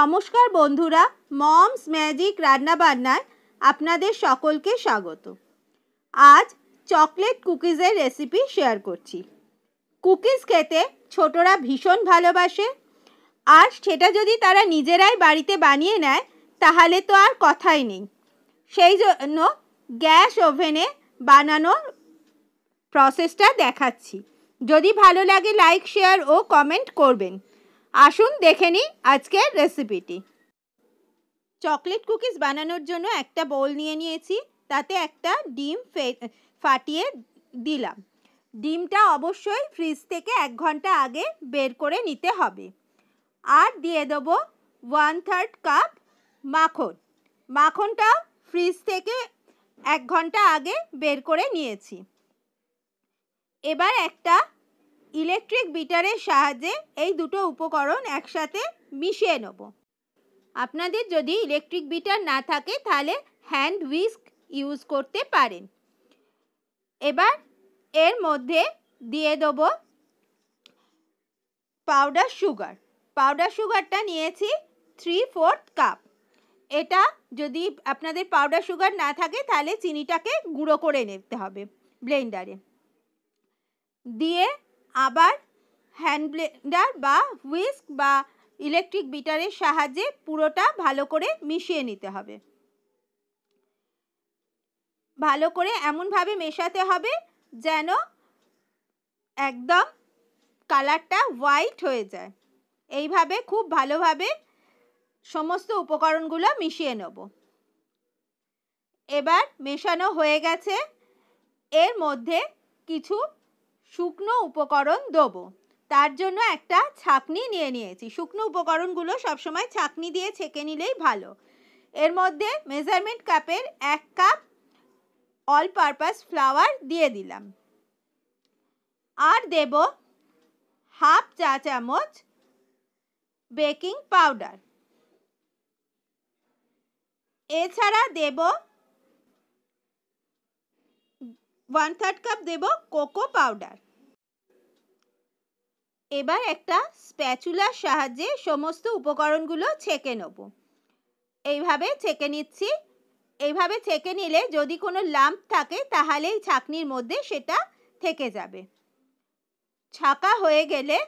নমস্কার বন্ধুরা moms magic রান্নাবান্নায় আপনাদের সকলকে স্বাগত আজ চকলেট কুকিজের রেসিপি শেয়ার করছি কুকিজ খেতে ছোটরা ভীষণ ভালোবাসে আর সেটা যদি তারা নিজেরাই বাড়িতে বানিয়ে নেয় তাহলে তো আর কথাই নেই সেই জন্য গ্যাস ওভেনে বানানোর প্রসেসটা দেখাচ্ছি যদি ভালো লাগে লাইক শেয়ার ও কমেন্ট করবেন আসুন দেখে নিই আজকের রেসিপিটি চকলেট কুকিজ বানানোর জন্য একটা বোল নিয়ে নিয়েছি তাতে একটা ডিম ফাটিয়ে দিলাম ডিমটা অবশ্যই ফ্রিজ থেকে এক ঘন্টা আগে বের করে নিতে হবে আর দিয়ে দেব ওয়ান থার্ড কাপ মাখন মাখনটা ফ্রিজ থেকে এক ঘন্টা আগে বের করে নিয়েছি এবার একটা ইলেকট্রিক বিটারের সাহায্যে এই দুটো উপকরণ একসাথে মিশিয়ে নেব আপনাদের যদি ইলেকট্রিক বিটার না থাকে তাহলে হ্যান্ড হুইস্ক ইউজ করতে পারেন এবার এর মধ্যে দিয়ে দেব পাউডার সুগার পাউডার সুগারটা নিয়েছি থ্রি ফোর্থ কাপ এটা যদি আপনাদের পাউডার সুগার না থাকে তাহলে চিনিটাকে গুঁড়ো করে নিতে হবে ব্লেন্ডারে দিয়ে আবার হ্যান্ড ব্লেন্ডার বা হুইস্ক বা ইলেকট্রিক বিটারের সাহায্যে পুরোটা ভালো করে মিশিয়ে নিতে হবে ভালো করে এমনভাবে মেশাতে হবে যেন একদম কালারটা হোয়াইট হয়ে যায় এইভাবে খুব ভালোভাবে সমস্ত উপকরণগুলো মিশিয়ে নেব এবার মেশানো হয়ে গেছে এর মধ্যে কিছু শুকনো উপকরণ দেব তার জন্য একটা ছাঁকনি নিয়ে নিয়েছি শুকনো উপকরণগুলো সবসময় ছাঁকনি দিয়ে ছেঁকে নিলেই ভালো এর মধ্যে মেজারমেন্ট কাপের এক কাপ অল পারপাস ফ্লাওয়ার দিয়ে দিলাম আর দেব হাফ চা চামচ বেকিং পাউডার এছাড়া দেব ওয়ান থার্ড কাপ দেব কোকো পাউডার এবার একটা স্প্যাচুলার সাহায্যে সমস্ত উপকরণগুলো ছেঁকে নেব এইভাবে ছেঁকে নিচ্ছি এইভাবে ছেঁকে নিলে যদি কোনো লাম্প থাকে তাহলেই এই ছাঁকনির মধ্যে সেটা থেকে যাবে ছাঁকা হয়ে গেলে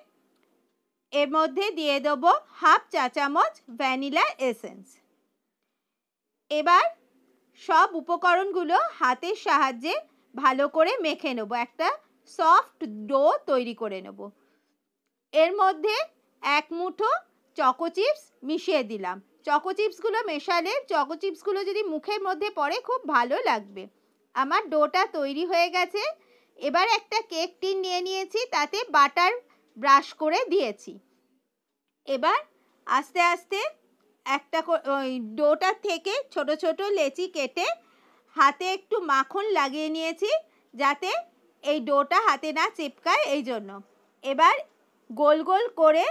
এর মধ্যে দিয়ে দেবো হাফ চা চামচ ভ্যানিলা এসেন্স এবার সব উপকরণগুলো হাতের সাহায্যে ভালো করে মেখে নেব একটা সফট ডো তৈরি করে নেব এর মধ্যে এক মুঠো চকো চিপস মিশিয়ে দিলাম চকো চিপসগুলো মেশালে চকো চিপসগুলো যদি মুখের মধ্যে পড়ে খুব ভালো লাগবে আমার ডোটা তৈরি হয়ে গেছে এবার একটা কেক টিন নিয়ে নিয়েছি তাতে বাটার ব্রাশ করে দিয়েছি এবার আস্তে আস্তে একটা ওই ডোটার থেকে ছোট ছোট লেচি কেটে হাতে একটু মাখন লাগিয়ে নিয়েছি যাতে এই ডোটা হাতে না চিপকায় এই জন্য এবার গোল গোল করে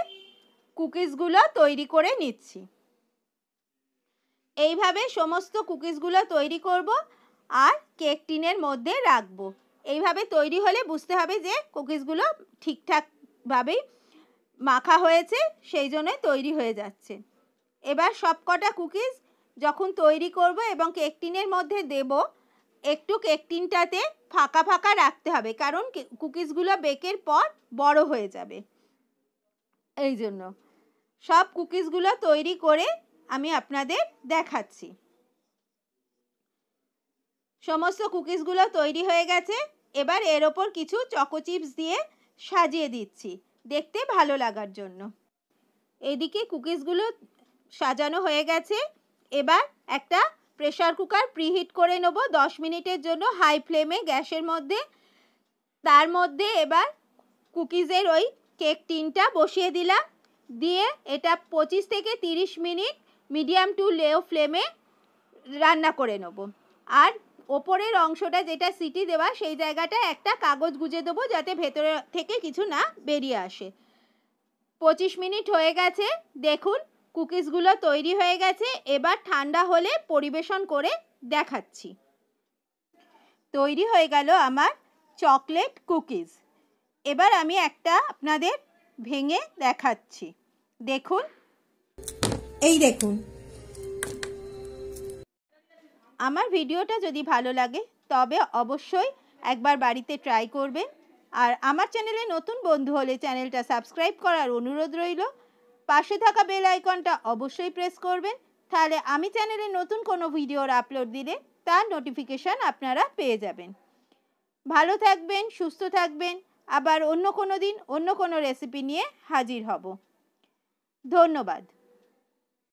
কুকিজগুলো তৈরি করে নিচ্ছি এইভাবে সমস্ত কুকিজগুলো তৈরি করব আর কেক টিনের মধ্যে রাখব এইভাবে তৈরি হলে বুঝতে হবে যে কুকিজগুলো ঠিকঠাকভাবেই মাখা হয়েছে সেই জন্যই তৈরি হয়ে যাচ্ছে এবার সবকটা কুকিজ যখন তৈরি করব এবং কেকটিনের মধ্যে দেব একটু কেকটিনটাতে ফাঁকা ফাঁকা রাখতে হবে কারণ কুকিজগুলো বেকের পর বড় হয়ে যাবে এই জন্য সব কুকিজগুলো তৈরি করে আমি আপনাদের দেখাচ্ছি সমস্ত কুকিজগুলো তৈরি হয়ে গেছে এবার এর ওপর কিছু চকো চিপস দিয়ে সাজিয়ে দিচ্ছি দেখতে ভালো লাগার জন্য এদিকে কুকিজগুলো সাজানো হয়ে গেছে এবার একটা প্রেশার কুকার প্রিহিট করে নেব দশ মিনিটের জন্য হাই ফ্লেমে গ্যাসের মধ্যে তার মধ্যে এবার কুকিজের ওই কেক টিনটা বসিয়ে দিলাম দিয়ে এটা পঁচিশ থেকে তিরিশ মিনিট মিডিয়াম টু লো ফ্লেমে রান্না করে নেব আর ওপরের অংশটা যেটা সিটি দেওয়া সেই জায়গাটা একটা কাগজ গুজে দেবো যাতে ভেতরে থেকে কিছু না বেরিয়ে আসে পঁচিশ মিনিট হয়ে গেছে দেখুন কুকিজগুলো তৈরি হয়ে গেছে এবার ঠান্ডা হলে পরিবেশন করে দেখাচ্ছি তৈরি হয়ে গেল আমার চকলেট কুকিজ এবার আমি একটা আপনাদের ভেঙে দেখাচ্ছি দেখুন এই দেখুন আমার ভিডিওটা যদি ভালো লাগে তবে অবশ্যই একবার বাড়িতে ট্রাই করবেন আর আমার চ্যানেলে নতুন বন্ধু হলে চ্যানেলটা সাবস্ক্রাইব করার অনুরোধ রইল পাশে থাকা বেল আইকনটা অবশ্যই প্রেস করবেন তাহলে আমি চ্যানেলে নতুন কোনো ভিডিওর আপলোড দিলে তার নোটিফিকেশান আপনারা পেয়ে যাবেন ভালো থাকবেন সুস্থ থাকবেন আবার অন্য কোনো দিন অন্য কোনো রেসিপি নিয়ে হাজির হব ধন্যবাদ